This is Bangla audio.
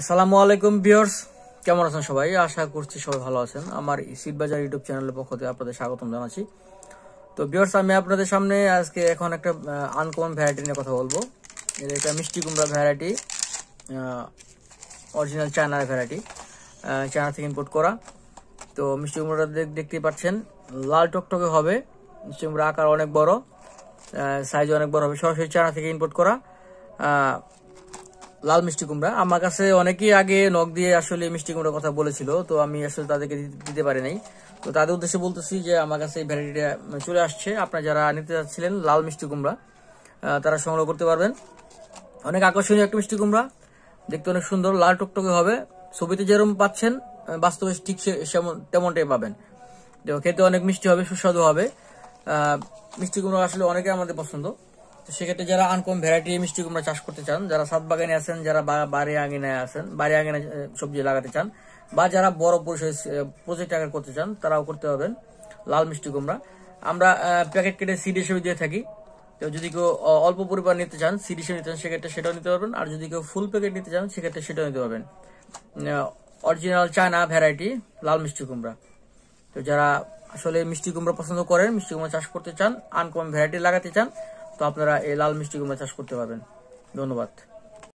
আসসালামু আলাইকুম ভিউয়ার্স কেমন আছেন সবাই আশা করছি সবাই ভালো আছেন আমার বাজার ইউটিউব চ্যানেলের পক্ষ থেকে আপনাদের স্বাগতম জানাচ্ছি তো ভিউয়ার্স আমি আপনাদের সামনে আজকে এখন একটা আনকমন ভ্যারাইটি নিয়ে কথা বলবো এটা একটা মিষ্টি কুমড়া ভ্যারাইটি অরিজিনাল চায়নার ভ্যারাইটি চায়না থেকে ইম্পোর্ট করা তো মিষ্টি কুমড়াটা দেখতেই পাচ্ছেন লাল টকটকে হবে মিষ্টি কুমড়া আকার অনেক বড় সাইজ অনেক বড় হবে সরাসরি চায়না থেকে ইম্পোর্ট করা লাল মিষ্টি কুমড়া আমার কাছে অনেকেই আগে নখ দিয়ে আসলে মিষ্টি কুমড়ার কথা বলেছিল তো আমি আসলে তাদেরকে দিতে পারি নাই তো তাদের উদ্দেশ্যে বলতেছি যে আমার কাছে এই ভ্যারাইটিটা চলে আসছে আপনারা যারা নিতে চাচ্ছিলেন লাল মিষ্টি কুমড়া তারা সংগ্রহ করতে পারবেন অনেক আকর্ষণীয় একটা মিষ্টি কুমড়া দেখতে অনেক সুন্দর লাল টকটকে হবে ছবিতে যেরকম পাচ্ছেন বাস্তবে ঠিক তেমনটাই পাবেন তো খেতে অনেক মিষ্টি হবে সুস্বাদু হবে মিষ্টি কুমড়া আসলে অনেকে আমাদের পছন্দ তো সেক্ষেত্রে যারা আনকম ভ্যারাইটি মিষ্টি কুমড়া চাষ করতে চান যারা সাত বাগানে আছেন যারা বাড়ি আঙিনায় আছেন বাড়ি আঙিনায় সবজি লাগাতে চান বা যারা বড় পরিসরে প্রজেক্ট আকার করতে চান তারাও করতে পারবেন লাল মিষ্টি কুমড়া আমরা প্যাকেট কেটে সিড হিসেবে দিয়ে থাকি তো যদি কেউ অল্প পরিমাণ নিতে চান সিড হিসেবে নিতে চান সেক্ষেত্রে সেটাও নিতে পারবেন আর যদি কেউ ফুল প্যাকেট নিতে চান সেক্ষেত্রে সেটাও নিতে পারবেন অরিজিনাল চায়না ভ্যারাইটি লাল মিষ্টি কুমড়া তো যারা আসলে মিষ্টি কুমড়া পছন্দ করেন মিষ্টি কুমড়া চাষ করতে চান আনকম ভ্যারাইটি লাগাতে চান তো আপনারা এই লাল মিষ্টি কুমড়া চাষ করতে পারবেন ধন্যবাদ